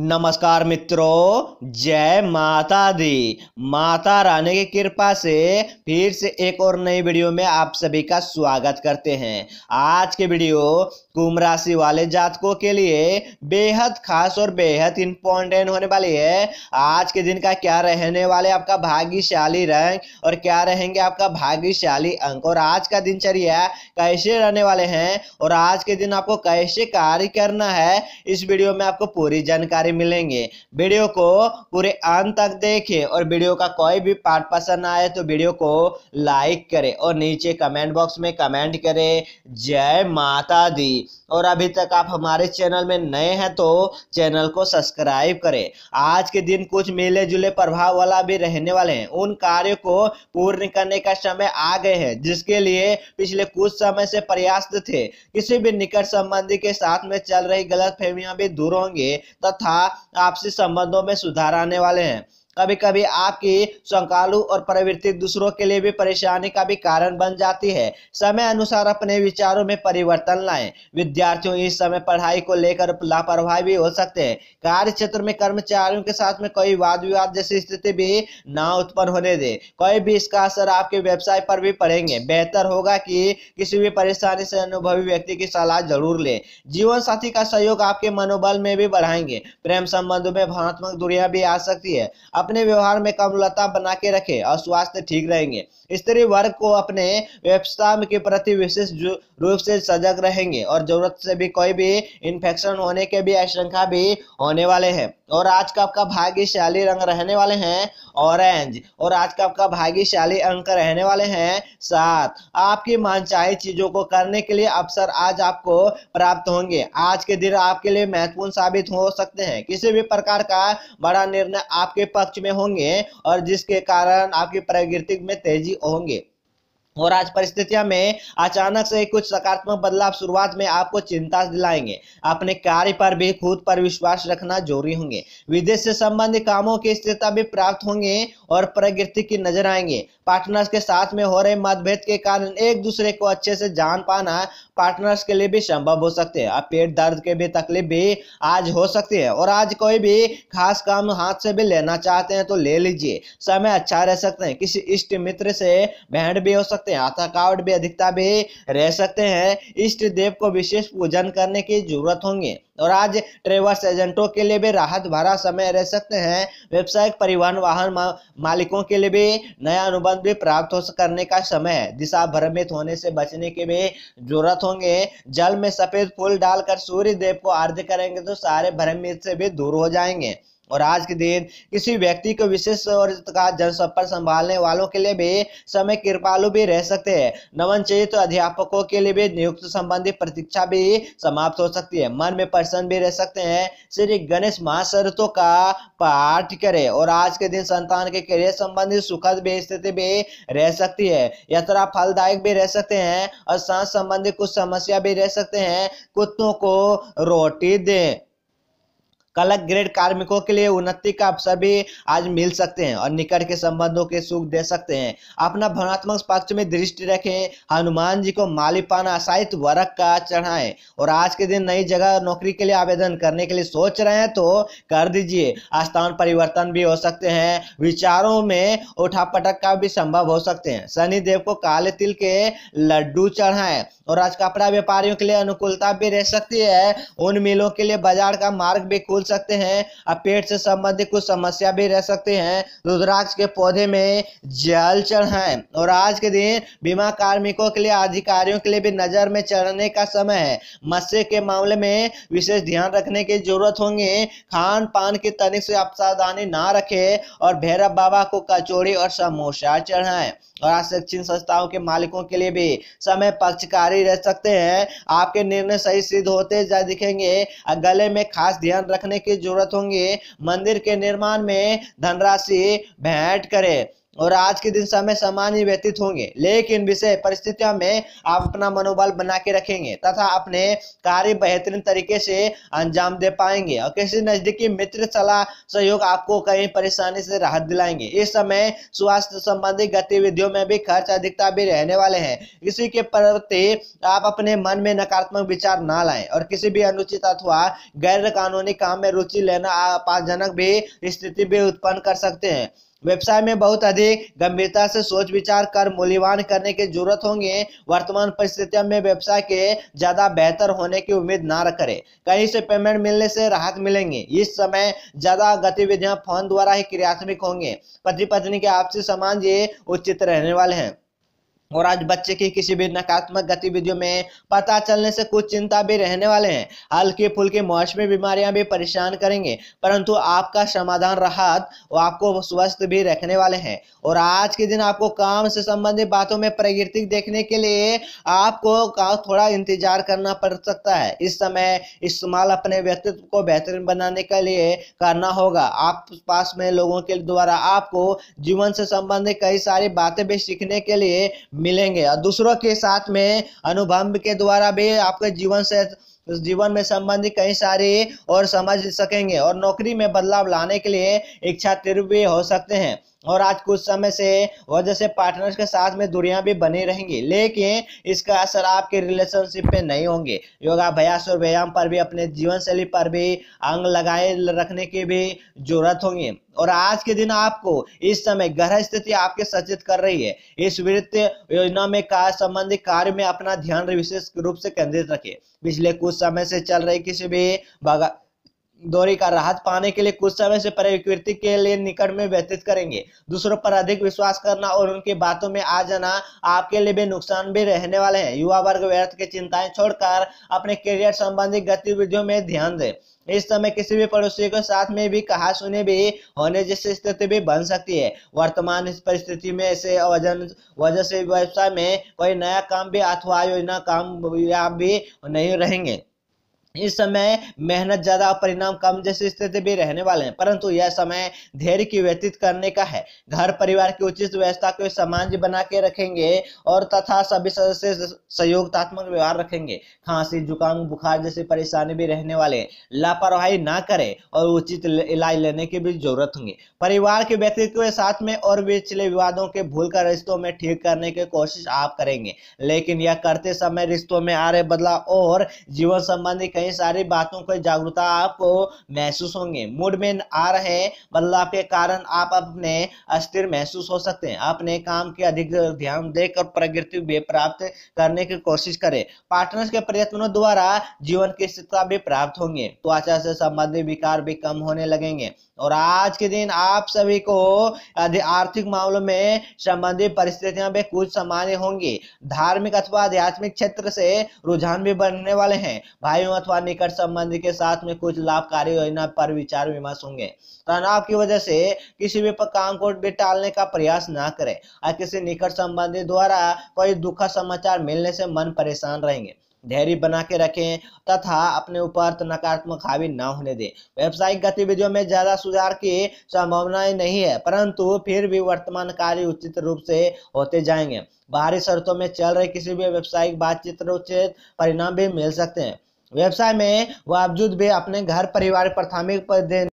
नमस्कार मित्रों जय माता दी माता रानी की कृपा से फिर से एक और नई वीडियो में आप सभी का स्वागत करते हैं आज के वीडियो कुंभ राशि वाले जातकों के लिए बेहद खास और बेहद इंपॉर्टेंट होने वाली है आज के दिन का क्या रहने वाले आपका भाग्यशाली रंग और क्या रहेंगे आपका भाग्यशाली अंक और आज का दिनचर्या कैसे रहने वाले हैं और आज के दिन आपको कैसे कार्य करना है इस वीडियो में आपको पूरी जानकारी मिलेंगे वीडियो को पूरे अंत तक देखें और वीडियो का कोई भी पार्ट पसंद आए तो वीडियो को लाइक करें और नीचे कमेंट बॉक्स में कमेंट करें जय माता दी और अभी तक आप हमारे चैनल में नए हैं तो चैनल को सब्सक्राइब करें आज के दिन कुछ मिले जुले प्रभाव वाला भी रहने वाले हैं उन कार्यों को पूर्ण करने का समय आ गए हैं जिसके लिए पिछले कुछ समय से प्रयास थे किसी भी निकट संबंधी के साथ में चल रही गलत फहमियां भी दूर होंगे तथा आपसी संबंधों में सुधार आने वाले हैं कभी कभी आपकी संकालु और प्रवृत्ति दूसरों के लिए भी परेशानी का भी कारण बन जाती है समय अनुसार अपने विचारों में परिवर्तन लाएं विद्यार्थियों इस समय पढ़ाई को लेकर लापरवाही भी हो सकते हैं कार्य क्षेत्र में कर्मचारियों के साथ में कोई वाद विवाद जैसी स्थिति भी ना उत्पन्न होने दे कोई भी इसका असर आपके व्यवसाय पर भी पड़ेंगे बेहतर होगा कि किसी भी परेशानी से अनुभवी व्यक्ति की सलाह जरूर ले जीवन साथी का सहयोग आपके मनोबल में भी बढ़ाएंगे प्रेम संबंधों में भावनात्मक दूरियां भी आ सकती है अपने व्यवहार में कमलता बना के रखे और स्वास्थ्य ठीक रहेंगे स्त्री वर्ग को अपने व्यवसाय के प्रति विशेष रूप से सजग रहेंगे और जरूरत से भी कोई भी इन्फेक्शन होने के भी आशंका भी होने वाले हैं और आज का आपका भाग्यशाली रंग रहने वाले हैं ऑरेंज और आज का आपका भाग्यशाली अंक रहने वाले हैं सात आपकी मनचाही चीजों को करने के लिए अवसर आज आपको प्राप्त होंगे आज के दिन आपके लिए महत्वपूर्ण साबित हो सकते हैं किसी भी प्रकार का बड़ा निर्णय आपके पक्ष में होंगे और जिसके कारण आपकी प्रगति में तेजी होंगे और आज परिस्थितियां में अचानक से कुछ सकारात्मक बदलाव शुरुआत में आपको चिंता दिलाएंगे अपने कार्य पर भी खुद पर विश्वास रखना जरूरी होंगे विदेश से संबंधित कामों की स्थिरता भी प्राप्त होंगे और प्रगति की नजर आएंगे पार्टनर्स के साथ में हो रहे मतभेद के कारण एक दूसरे को अच्छे से जान पाना पार्टनर्स के लिए भी संभव हो सकते हैं और पेट दर्द के भी तकलीफ भी आज हो सकती है और आज कोई भी खास काम हाथ से भी लेना चाहते हैं तो ले लीजिए समय अच्छा रह सकते हैं किसी इष्ट मित्र से भेंट भी हो सकते हैं थकावट भी अधिकता भी रह सकते हैं इष्ट देव को विशेष पूजन करने की जरूरत होंगी और आज ट्रेवल्स एजेंटों के लिए भी राहत भरा समय रह सकते हैं व्यवसायिक परिवहन वाहन मालिकों के लिए भी नया अनुबंध भी प्राप्त हो करने का समय है दिशा भ्रमित होने से बचने के भी जरूरत होंगे जल में सफेद फूल डालकर सूर्य देव को अर्ध करेंगे तो सारे भ्रमित से भी दूर हो जाएंगे और आज के दिन किसी व्यक्ति को विशेष और का जनसंपर्क संभालने वालों के लिए भी समय कृपालु भी रह सकते हैं नवन चयित अध्यापकों के लिए भी नियुक्त संबंधी प्रतीक्षा भी समाप्त हो सकती है मन में प्रसन्न भी रह सकते हैं श्री गणेश महाशरतों का पाठ करें और आज के दिन संतान के करियर संबंधी सुखद भी स्थिति भी रह सकती है यात्रा फलदायक भी रह सकते हैं और सांस संबंधी कुछ समस्या भी रह सकते हैं कुत्तों को रोटी दें कलक ग्रेड कार्मिकों के लिए उन्नति का अवसर भी आज मिल सकते हैं और निकट के संबंधों के सुख दे सकते हैं अपना भावनात्मक पक्ष में दृष्टि रखें हनुमान जी को मालिपाना साहित्य वर्ग का चढ़ाएं और आज के दिन नई जगह नौकरी के लिए आवेदन करने के लिए सोच रहे हैं तो कर दीजिए स्थान परिवर्तन भी हो सकते हैं विचारों में उठापटक का भी संभव हो सकते हैं शनि देव को काले तिल के लड्डू चढ़ाएं और आज कपड़ा व्यापारियों के लिए अनुकूलता भी रह सकती है उन मिलों के लिए बाजार का मार्ग भी खुल सकते हैं और पेट से संबंधित कुछ समस्या भी रह सकते हैं रुद्राक्ष के पौधे में जल चढ़ाए और आज के दिन बीमा कार्मिकों के लिए अधिकारियों के लिए भी नजर में चढ़ने का समय है मत्स्य के मामले में विशेष ध्यान रखने की जरूरत होंगे खान पान की तनिक से आप सावधानी ना रखे और भैरव बाबा को कचौड़ी और समोसा चढ़ाए और शिक्षण संस्थाओं के मालिकों के लिए भी समय पक्षकारी रह सकते हैं आपके निर्णय सही सिद्ध होते दिखेंगे गले में खास ध्यान रखने करने की जरूरत होंगी मंदिर के निर्माण में धनराशि भेंट करें और आज के दिन समय ही व्यतीत होंगे लेकिन विषय परिस्थितियों में आप अपना मनोबल बना के रखेंगे तथा अपने कार्य बेहतरीन तरीके से अंजाम दे पाएंगे और किसी नजदीकी मित्र सलाह सहयोग आपको कहीं परेशानी से राहत दिलाएंगे इस समय स्वास्थ्य संबंधी गतिविधियों में भी खर्च अधिकता भी रहने वाले हैं किसी के प्रति आप अपने मन में नकारात्मक विचार ना लाए और किसी भी अनुचित अथवा गैर कानूनी काम में रुचि लेना अपासजनक भी स्थिति भी उत्पन्न कर सकते हैं व्यवसाय में बहुत अधिक गंभीरता से सोच विचार कर मूल्यवान करने की जरूरत होंगे वर्तमान परिस्थितियों में व्यवसाय के ज्यादा बेहतर होने की उम्मीद ना करें कहीं से पेमेंट मिलने से राहत मिलेंगे इस समय ज्यादा गतिविधियां फोन द्वारा ही क्रियात्मक होंगे पति पत्नी के आपसी समान ये उचित रहने वाले हैं और आज बच्चे की किसी भी नकारात्मक गतिविधियों में पता चलने से कुछ चिंता भी रहने वाले हैं हल्के फुल्के मौसमी बीमारियां भी परेशान करेंगे परंतु आपका समाधान राहत और आपको स्वस्थ भी रखने वाले हैं और आज के दिन आपको काम से संबंधित बातों में प्रगति देखने के लिए आपको थोड़ा इंतजार करना पड़ सकता है इस समय इस्तेमाल अपने व्यक्तित्व को बेहतरीन बनाने के लिए करना होगा आप पास में लोगों के द्वारा आपको जीवन से संबंधित कई सारी बातें भी सीखने के लिए मिलेंगे और दूसरों के साथ में अनुभव के द्वारा भी आपके जीवन से जीवन में संबंधित कई सारे और समझ सकेंगे और नौकरी में बदलाव लाने के लिए इच्छा तीव्र भी हो सकते हैं और आज कुछ समय से वजह से पार्टनर्स के साथ में दूरियां भी बनी रहेंगी लेकिन इसका असर आपके रिलेशनशिप पे नहीं होंगे योगा और व्यायाम पर भी अपने जीवन शैली पर भी अंग लगाए रखने की भी जरूरत होगी और आज के दिन आपको इस समय ग्रह स्थिति आपके सचेत कर रही है इस वित्त योजना में कार्य संबंधी कार्य में अपना ध्यान विशेष रूप से केंद्रित रखें पिछले कुछ समय से चल रही किसी भी दौरी का राहत पाने के लिए कुछ समय से प्रकृति के लिए निकट में व्यतीत करेंगे दूसरों पर अधिक विश्वास करना और उनकी बातों में आ जाना आपके लिए भी नुकसान भी रहने वाले हैं युवा वर्ग व्यर्थ की चिंताएं छोड़कर अपने करियर संबंधी गतिविधियों में ध्यान दें इस समय किसी भी पड़ोसी के साथ में भी कहा सुने भी होने जैसी स्थिति भी बन सकती है वर्तमान इस परिस्थिति में ऐसे वजन वजह से व्यवसाय में कोई नया काम भी अथवा योजना काम भी नहीं रहेंगे इस समय मेहनत ज्यादा परिणाम कम जैसी स्थिति भी रहने वाले हैं परंतु यह समय धैर्य की व्यतीत करने का है घर परिवार की उचित व्यवस्था को समाज बना के रखेंगे और तथा सभी सदस्य सहयोगतात्मक व्यवहार रखेंगे खांसी जुकाम बुखार जैसी परेशानी भी रहने वाले लापरवाही ना करें और उचित इलाज लेने की भी जरूरत होंगी परिवार के व्यक्तित्व के साथ में और पिछले विवादों के भूल कर रिश्तों में ठीक करने की कोशिश आप करेंगे लेकिन यह करते समय रिश्तों में आ रहे बदलाव और जीवन संबंधी कई ये सारी बातों की जागरूकता आपको महसूस होंगे मूड में आ रहे बदलाव के कारण आप अपने अस्थिर महसूस हो सकते हैं अपने काम के अधिक ध्यान देकर प्रगति भी प्राप्त करने की कोशिश करें पार्टनर्स के प्रयत्नों द्वारा जीवन की स्थिरता भी प्राप्त होंगे त्वचा से संबंधित विकार भी कम होने लगेंगे और आज के दिन आप सभी को आर्थिक मामलों में संबंधित परिस्थितियां भी कुछ सामान्य होंगी धार्मिक अथवा आध्यात्मिक क्षेत्र से रुझान भी बढ़ने वाले हैं भाइयों अथवा निकट संबंध के साथ में कुछ लाभकारी योजना पर विचार विमर्श होंगे तनाव की वजह से किसी भी काम को भी टालने का प्रयास ना करें और किसी निकट संबंधी द्वारा कोई दुखद समाचार मिलने से मन परेशान रहेंगे धैर्य बना के रखें तथा अपने ऊपर नकारात्मक हावी न होने दें व्यावसायिक गतिविधियों में ज्यादा सुधार की संभावनाएं नहीं है परंतु फिर भी वर्तमान कार्य उचित रूप से होते जाएंगे बाहरी शर्तों में चल रहे किसी भी व्यावसायिक बातचीत उचित परिणाम भी मिल सकते हैं व्यवसाय में बावजूद भी अपने घर परिवार प्राथमिक पर दे